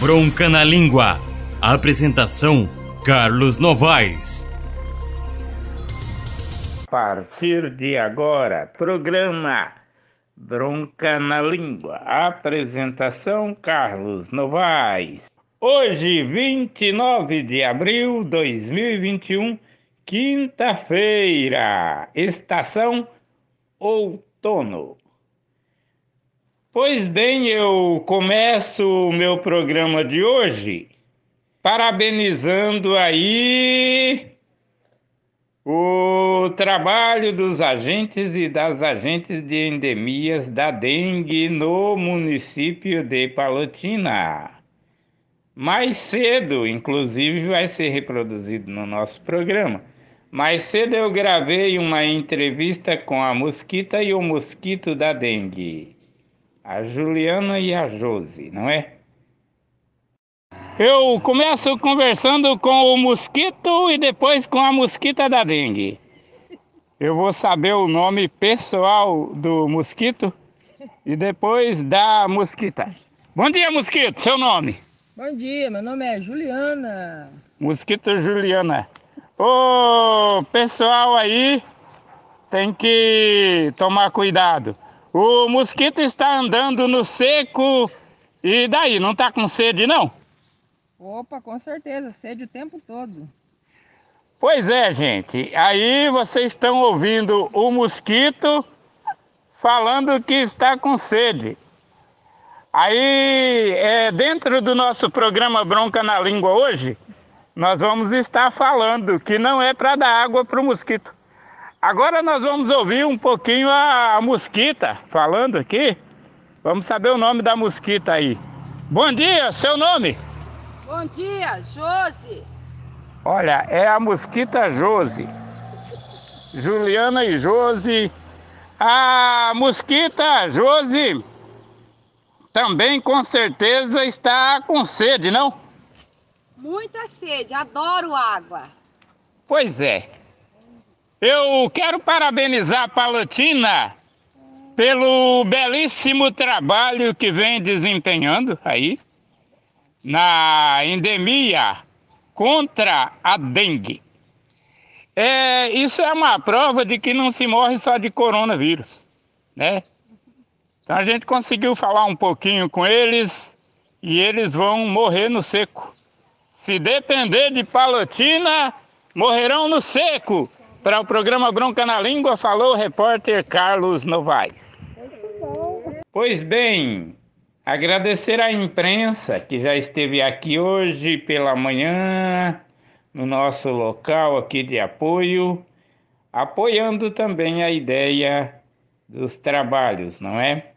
Bronca na Língua. Apresentação: Carlos Novaes. A partir de agora, programa Bronca na Língua. Apresentação: Carlos Novaes. Hoje, 29 de abril de 2021, quinta-feira, estação outono. Pois bem, eu começo o meu programa de hoje parabenizando aí o trabalho dos agentes e das agentes de endemias da dengue no município de Palotina. Mais cedo, inclusive, vai ser reproduzido no nosso programa. Mais cedo eu gravei uma entrevista com a mosquita e o mosquito da dengue a Juliana e a Josi, não é? Eu começo conversando com o mosquito e depois com a mosquita da dengue. Eu vou saber o nome pessoal do mosquito e depois da mosquita. Bom dia, mosquito, seu nome? Bom dia, meu nome é Juliana. Mosquito Juliana. Ô, pessoal aí, tem que tomar cuidado. O mosquito está andando no seco. E daí, não tá com sede não? Opa, com certeza, sede o tempo todo. Pois é, gente. Aí vocês estão ouvindo o mosquito falando que está com sede. Aí, é, dentro do nosso programa Bronca na Língua hoje, nós vamos estar falando que não é para dar água para o mosquito. Agora nós vamos ouvir um pouquinho a, a mosquita falando aqui. Vamos saber o nome da mosquita aí. Bom dia, seu nome? Bom dia, Josi. Olha, é a mosquita Josi. Juliana e Josi. A mosquita Josi também com certeza está com sede, não? Muita sede, adoro água. Pois é. Eu quero parabenizar a Palotina pelo belíssimo trabalho que vem desempenhando aí na endemia contra a dengue. É, isso é uma prova de que não se morre só de coronavírus, né? Então a gente conseguiu falar um pouquinho com eles e eles vão morrer no seco. Se depender de Palotina, morrerão no seco. Para o programa Bronca na Língua, falou o repórter Carlos Novaes. Pois bem, agradecer à imprensa que já esteve aqui hoje pela manhã, no nosso local aqui de apoio, apoiando também a ideia dos trabalhos, não é?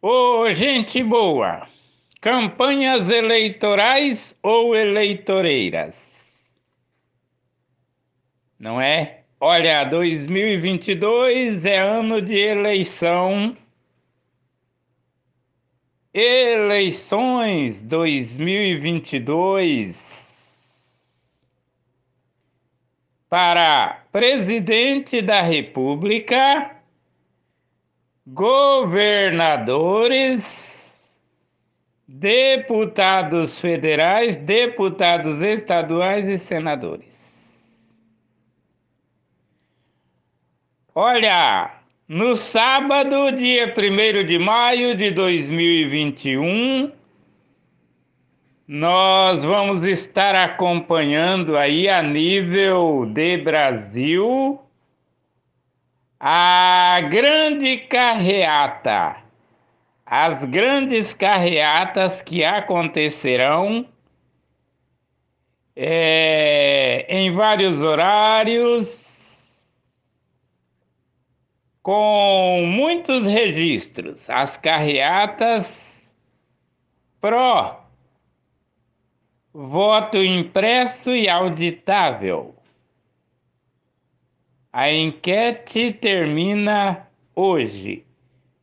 Ô, gente boa! Campanhas eleitorais ou eleitoreiras? não é? Olha, 2022 é ano de eleição. Eleições 2022 para presidente da República, governadores, deputados federais, deputados estaduais e senadores. Olha, no sábado, dia 1 de maio de 2021, nós vamos estar acompanhando aí a nível de Brasil a grande carreata, as grandes carreatas que acontecerão é, em vários horários com muitos registros, as carreatas pró voto impresso e auditável. A enquete termina hoje.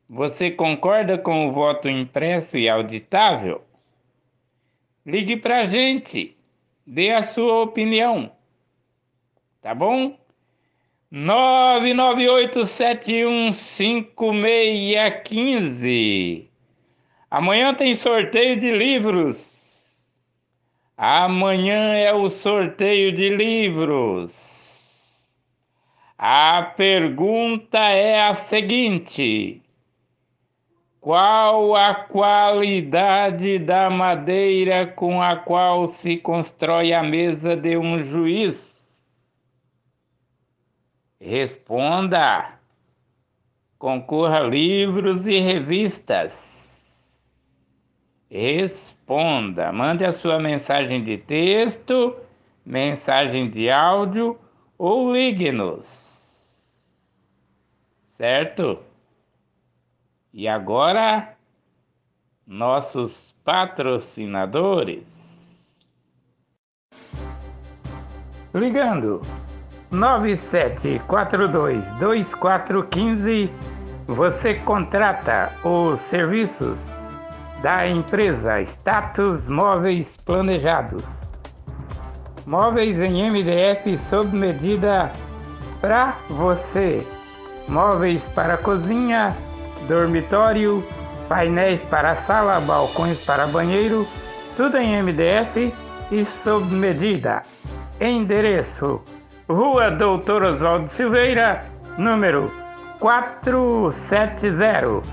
Você concorda com o voto impresso e auditável? Ligue para gente, dê a sua opinião, tá bom? 998715615. Amanhã tem sorteio de livros. Amanhã é o sorteio de livros. A pergunta é a seguinte: Qual a qualidade da madeira com a qual se constrói a mesa de um juiz? Responda! Concorra livros e revistas. Responda! Mande a sua mensagem de texto, mensagem de áudio ou ligue-nos. Certo? E agora, nossos patrocinadores. Ligando! 97422415 você contrata os serviços da empresa Status Móveis Planejados. Móveis em MDF sob medida para você. Móveis para cozinha, dormitório, painéis para sala, balcões para banheiro, tudo em MDF e sob medida. Endereço Rua Doutor Oswaldo Silveira, número 470,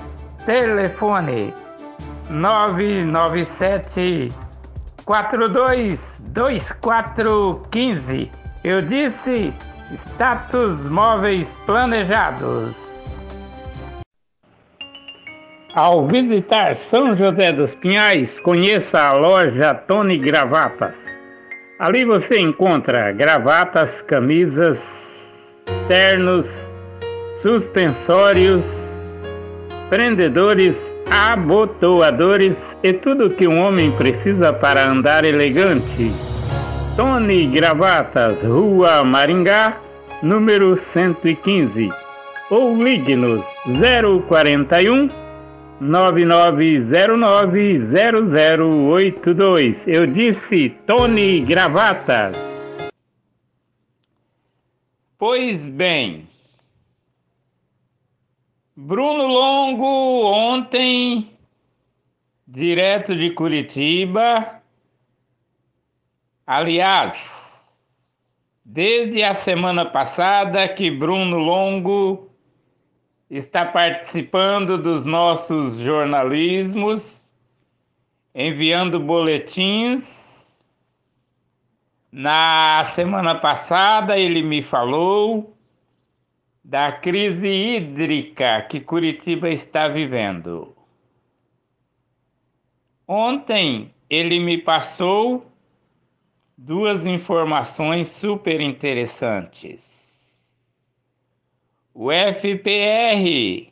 telefone 997 422415. Eu disse status móveis planejados. Ao visitar São José dos Pinhais, conheça a loja Tony Gravatas Ali você encontra gravatas, camisas, ternos, suspensórios, prendedores, abotoadores e tudo que um homem precisa para andar elegante. Tony Gravatas, Rua Maringá, número 115. Ou ligue-nos 041 99090082. Eu disse Tony Gravatas. Pois bem, Bruno Longo ontem, direto de Curitiba, aliás, desde a semana passada que Bruno Longo está participando dos nossos jornalismos, enviando boletins. Na semana passada, ele me falou da crise hídrica que Curitiba está vivendo. Ontem, ele me passou duas informações super interessantes. O FPR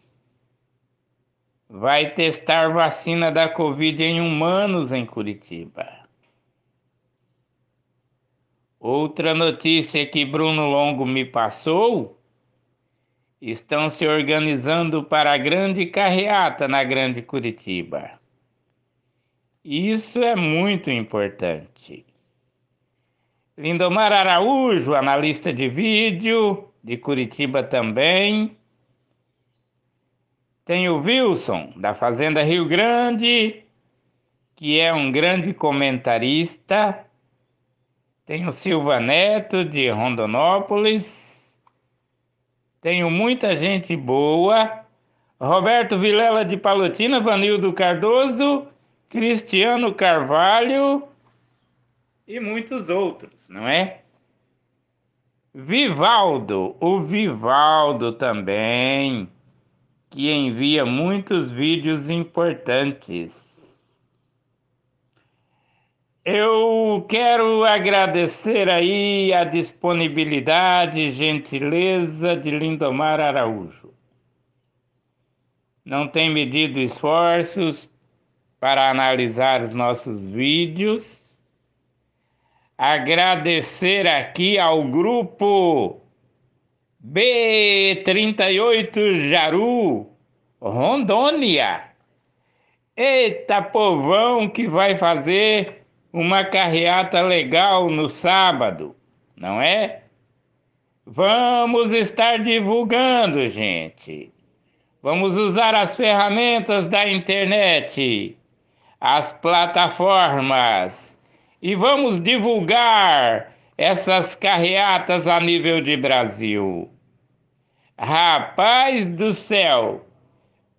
vai testar vacina da Covid em humanos em Curitiba. Outra notícia que Bruno Longo me passou: estão se organizando para a grande carreata na Grande Curitiba. Isso é muito importante. Lindomar Araújo, analista de vídeo de Curitiba também. Tem o Wilson, da Fazenda Rio Grande, que é um grande comentarista. Tem o Silva Neto, de Rondonópolis. Tenho muita gente boa. Roberto Vilela de Palotina, Vanildo Cardoso, Cristiano Carvalho e muitos outros, não é? Vivaldo, o Vivaldo também, que envia muitos vídeos importantes. Eu quero agradecer aí a disponibilidade e gentileza de Lindomar Araújo. Não tem medido esforços para analisar os nossos vídeos agradecer aqui ao grupo B38 Jaru, Rondônia. Eita povão que vai fazer uma carreata legal no sábado, não é? Vamos estar divulgando, gente. Vamos usar as ferramentas da internet, as plataformas e vamos divulgar essas carreatas a nível de Brasil. Rapaz do céu,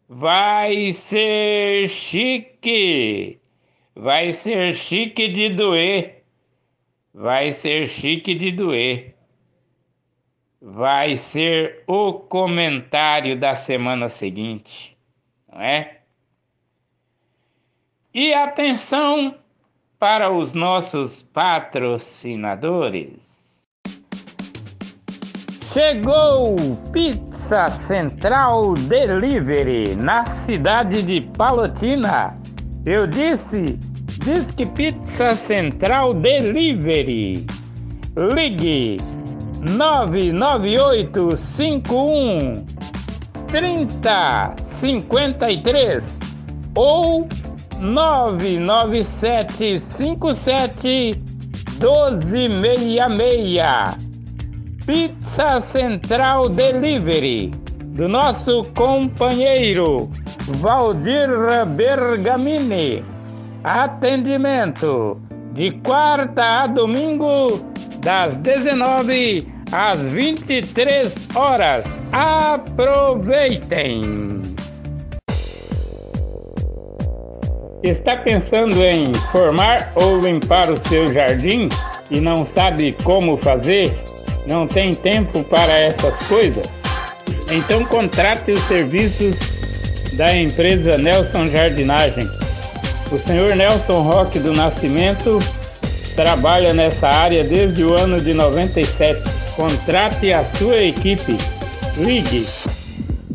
vai ser chique, vai ser chique de doer, vai ser chique de doer. Vai ser o comentário da semana seguinte, não é? E atenção para os nossos patrocinadores. Chegou Pizza Central Delivery na cidade de Palotina. Eu disse, diz que Pizza Central Delivery. Ligue 99851 3053 ou 997571266. Pizza Central Delivery do nosso companheiro Valdir Bergamini. Atendimento de quarta a domingo das 19 às 23 horas. Aproveitem! Está pensando em formar ou limpar o seu jardim e não sabe como fazer? Não tem tempo para essas coisas? Então contrate os serviços da empresa Nelson Jardinagem. O senhor Nelson Roque do Nascimento trabalha nessa área desde o ano de 97. Contrate a sua equipe. Ligue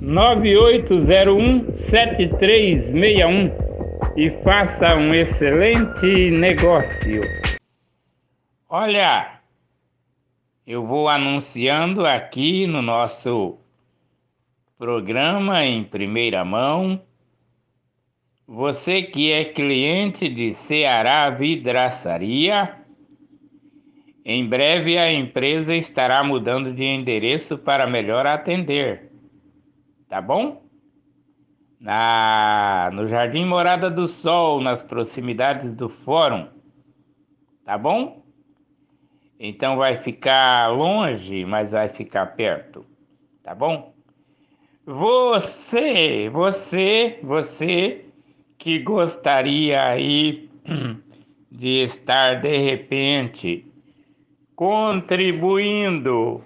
9801 7361 e faça um excelente negócio. Olha, eu vou anunciando aqui no nosso programa em primeira mão. Você que é cliente de Ceará Vidraçaria, em breve a empresa estará mudando de endereço para melhor atender. Tá bom? na, no Jardim Morada do Sol, nas proximidades do fórum, tá bom? Então vai ficar longe, mas vai ficar perto, tá bom? Você, você, você que gostaria aí de estar de repente contribuindo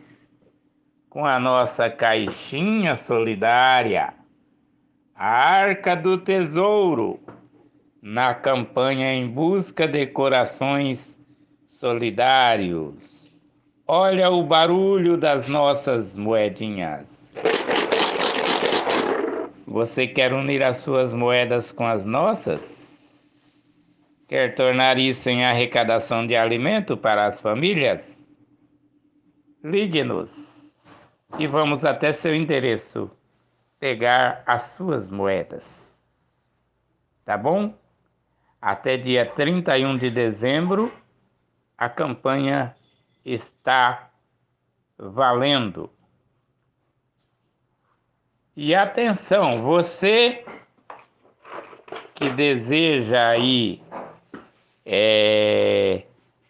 com a nossa caixinha solidária a Arca do Tesouro, na campanha em busca de corações solidários. Olha o barulho das nossas moedinhas. Você quer unir as suas moedas com as nossas? Quer tornar isso em arrecadação de alimento para as famílias? Ligue-nos e vamos até seu endereço pegar as suas moedas. Tá bom? Até dia 31 de dezembro, a campanha está valendo. E atenção, você que deseja aí é,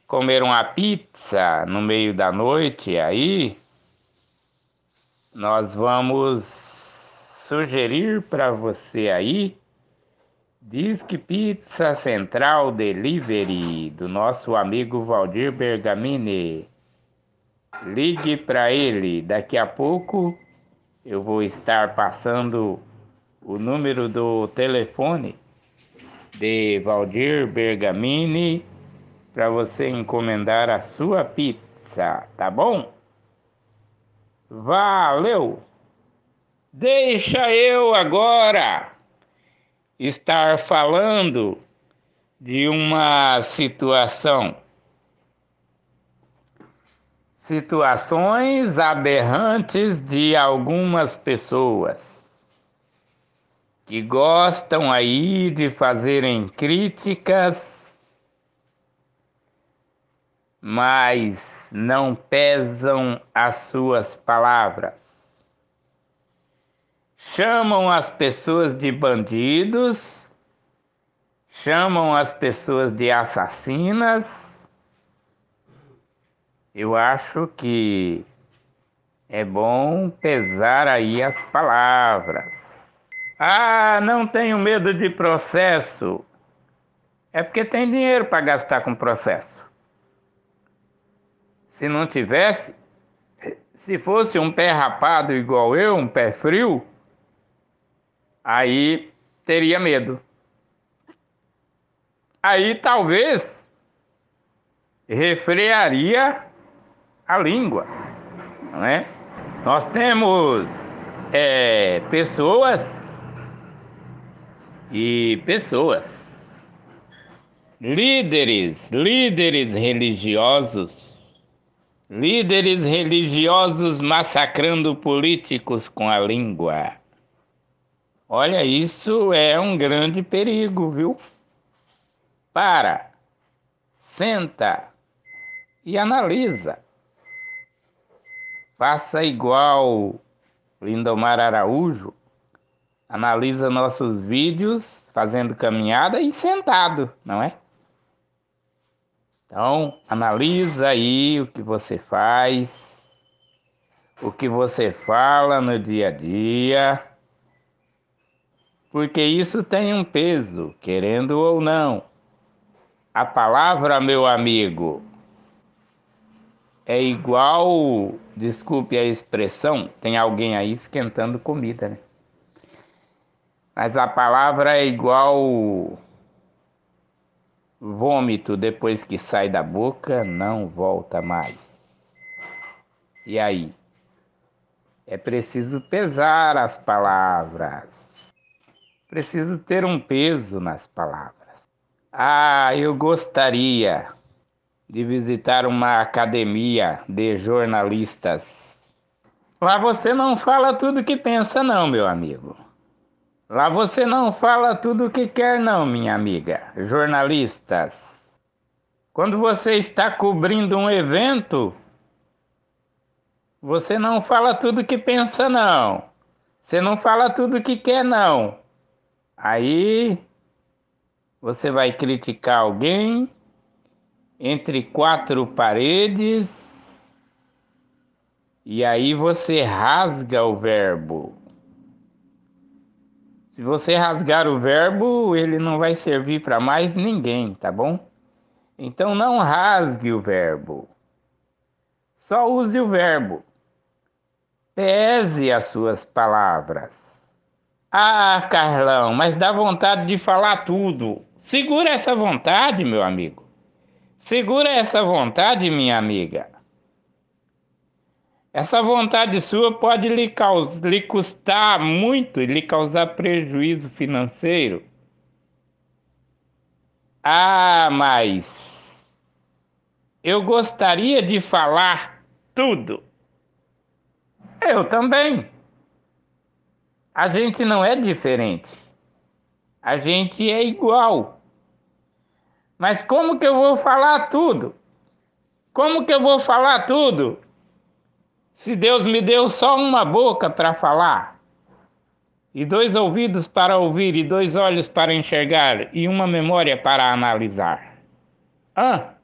comer uma pizza no meio da noite aí, nós vamos sugerir para você aí. disque Pizza Central Delivery do nosso amigo Valdir Bergamini. Ligue para ele, daqui a pouco eu vou estar passando o número do telefone de Valdir Bergamini para você encomendar a sua pizza, tá bom? Valeu! Deixa eu agora estar falando de uma situação. Situações aberrantes de algumas pessoas que gostam aí de fazerem críticas, mas não pesam as suas palavras chamam as pessoas de bandidos, chamam as pessoas de assassinas. Eu acho que é bom pesar aí as palavras. Ah, não tenho medo de processo. É porque tem dinheiro para gastar com processo. Se não tivesse, se fosse um pé rapado igual eu, um pé frio, aí teria medo. Aí talvez refrearia a língua, não é? Nós temos é, pessoas e pessoas, líderes, líderes religiosos, líderes religiosos massacrando políticos com a língua. Olha, isso é um grande perigo, viu? Para, senta e analisa. Faça igual Lindomar Araújo, analisa nossos vídeos fazendo caminhada e sentado, não é? Então, analisa aí o que você faz, o que você fala no dia a dia porque isso tem um peso, querendo ou não. A palavra, meu amigo, é igual, desculpe a expressão, tem alguém aí esquentando comida, né? Mas a palavra é igual vômito depois que sai da boca, não volta mais. E aí? É preciso pesar as palavras. Preciso ter um peso nas palavras. Ah, eu gostaria de visitar uma academia de jornalistas. Lá você não fala tudo que pensa, não, meu amigo. Lá você não fala tudo o que quer, não, minha amiga. Jornalistas. Quando você está cobrindo um evento, você não fala tudo que pensa, não. Você não fala tudo que quer, não. Aí você vai criticar alguém entre quatro paredes e aí você rasga o verbo. Se você rasgar o verbo, ele não vai servir para mais ninguém, tá bom? Então não rasgue o verbo. Só use o verbo. Pese as suas palavras. Ah, Carlão, mas dá vontade de falar tudo. Segura essa vontade, meu amigo. Segura essa vontade, minha amiga. Essa vontade sua pode lhe, lhe custar muito, lhe causar prejuízo financeiro. Ah, mas eu gostaria de falar tudo. Eu também. A gente não é diferente. A gente é igual. Mas como que eu vou falar tudo? Como que eu vou falar tudo? Se Deus me deu só uma boca para falar, e dois ouvidos para ouvir, e dois olhos para enxergar, e uma memória para analisar. Ah,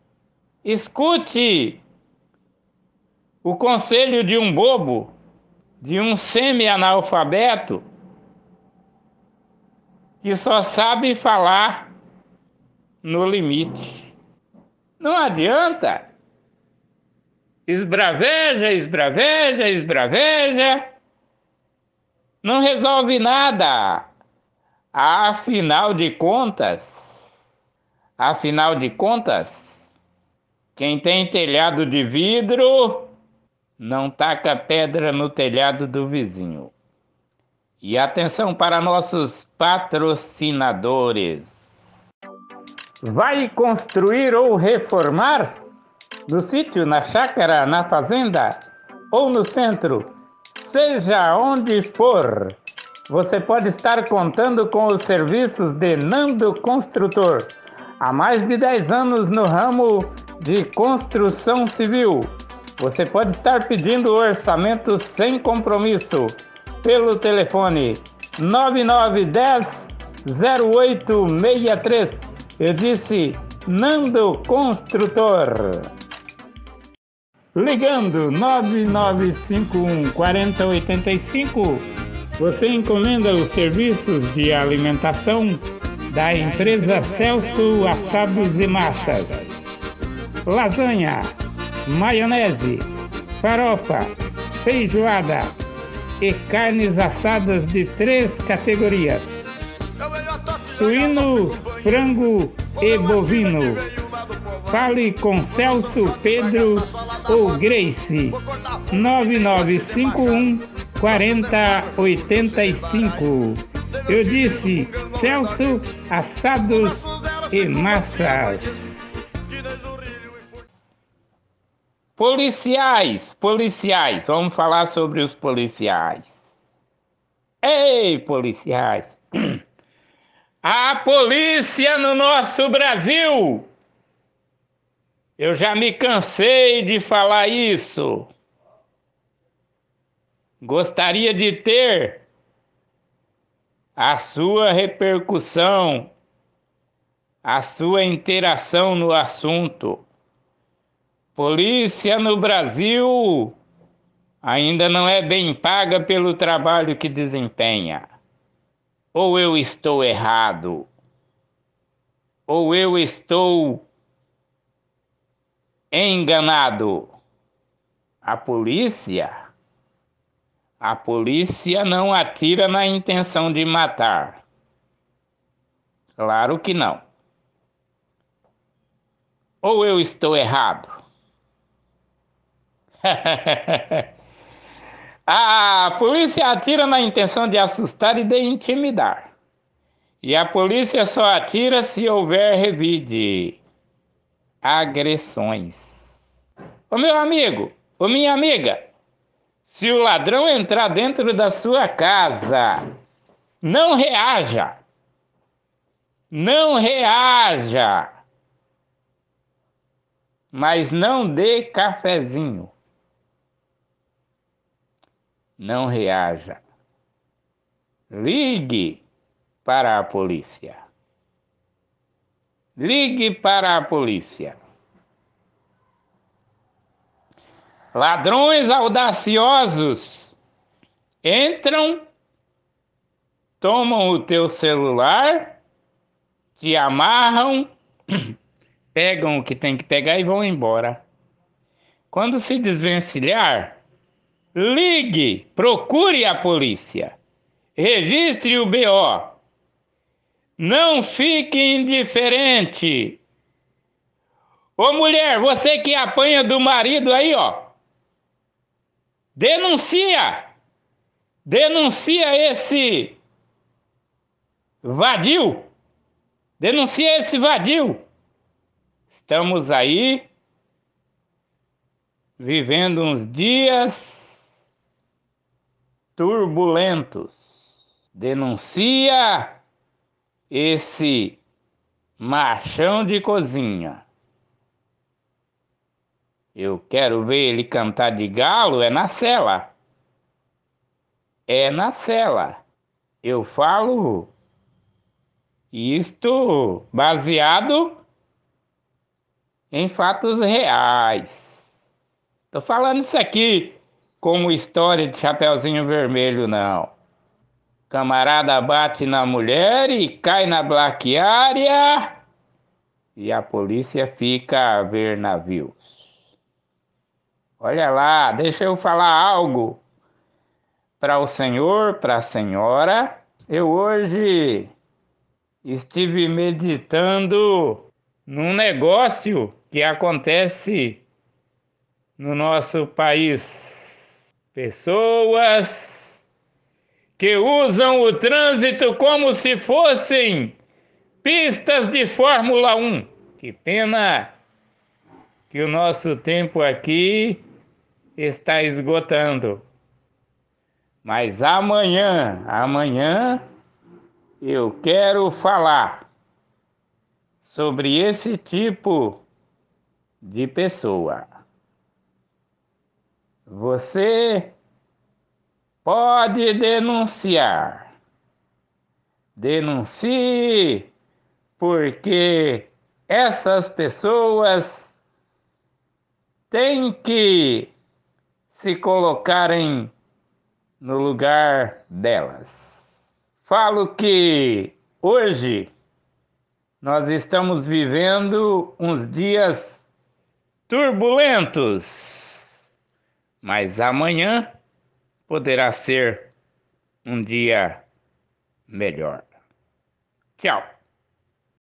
escute o conselho de um bobo de um semi-analfabeto que só sabe falar no limite. Não adianta. Esbraveja, esbraveja, esbraveja. Não resolve nada. Afinal de contas, afinal de contas, quem tem telhado de vidro não taca pedra no telhado do vizinho. E atenção para nossos patrocinadores. Vai construir ou reformar? No sítio, na chácara, na fazenda ou no centro, seja onde for, você pode estar contando com os serviços de Nando Construtor. Há mais de 10 anos no ramo de construção civil você pode estar pedindo orçamento sem compromisso pelo telefone 9910 0863. Eu disse Nando Construtor. Ligando 9951 4085, você encomenda os serviços de alimentação da empresa Celso Assados e Massas. Lasanha maionese, farofa, feijoada e carnes assadas de três categorias: suíno, frango e bovino. Fale com Celso Pedro ou Grace 9951 4085. Eu disse Celso Assados e Massas. Policiais, policiais, vamos falar sobre os policiais. Ei, policiais! A polícia no nosso Brasil! Eu já me cansei de falar isso. Gostaria de ter a sua repercussão, a sua interação no assunto. Polícia no Brasil ainda não é bem paga pelo trabalho que desempenha. Ou eu estou errado, ou eu estou enganado. A polícia? A polícia não atira na intenção de matar. Claro que não. Ou eu estou errado? a polícia atira na intenção de assustar e de intimidar. E a polícia só atira se houver revide. Agressões. Ô meu amigo, ô minha amiga, se o ladrão entrar dentro da sua casa, não reaja. Não reaja. Mas não dê cafezinho não reaja. Ligue para a polícia. Ligue para a polícia. Ladrões audaciosos entram, tomam o teu celular, te amarram, pegam o que tem que pegar e vão embora. Quando se desvencilhar, Ligue, procure a polícia. Registre o BO. Não fique indiferente. Ô mulher, você que apanha do marido aí, ó. Denuncia. Denuncia esse vadio. Denuncia esse vadio. Estamos aí vivendo uns dias turbulentos. Denuncia esse machão de cozinha. Eu quero ver ele cantar de galo, é na cela. É na cela. Eu falo isto baseado em fatos reais. Tô falando isso aqui como história de Chapeuzinho Vermelho, não. Camarada bate na mulher e cai na blaquiária e a polícia fica a ver navios. Olha lá, deixa eu falar algo para o senhor, para a senhora. Eu hoje estive meditando num negócio que acontece no nosso país. Pessoas que usam o trânsito como se fossem pistas de Fórmula 1. Que pena que o nosso tempo aqui está esgotando. Mas amanhã, amanhã eu quero falar sobre esse tipo de pessoa. Você pode denunciar. Denuncie, porque essas pessoas têm que se colocarem no lugar delas. Falo que hoje nós estamos vivendo uns dias turbulentos. Mas amanhã poderá ser um dia melhor. Tchau.